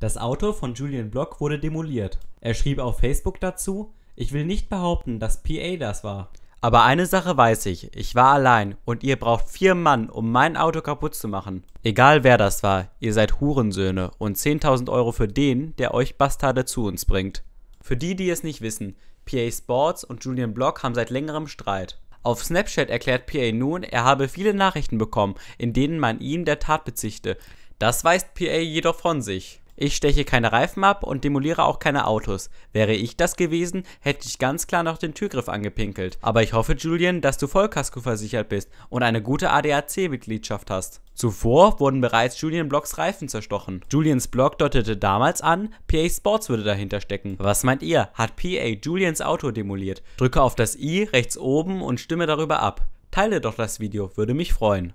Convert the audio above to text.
Das Auto von Julian Block wurde demoliert. Er schrieb auf Facebook dazu: Ich will nicht behaupten, dass PA das war. Aber eine Sache weiß ich, ich war allein und ihr braucht vier Mann, um mein Auto kaputt zu machen. Egal wer das war, ihr seid Hurensöhne und 10.000 Euro für den, der euch Bastarde zu uns bringt. Für die, die es nicht wissen, PA Sports und Julian Block haben seit längerem Streit. Auf Snapchat erklärt PA nun, er habe viele Nachrichten bekommen, in denen man ihn der Tat bezichte. Das weist PA jedoch von sich. Ich steche keine Reifen ab und demoliere auch keine Autos. Wäre ich das gewesen, hätte ich ganz klar noch den Türgriff angepinkelt. Aber ich hoffe, Julian, dass du Vollkasko versichert bist und eine gute ADAC-Mitgliedschaft hast. Zuvor wurden bereits Julian Blocks Reifen zerstochen. Julians Blog deutete damals an, PA Sports würde dahinter stecken. Was meint ihr? Hat PA Julians Auto demoliert? Drücke auf das i rechts oben und stimme darüber ab. Teile doch das Video, würde mich freuen.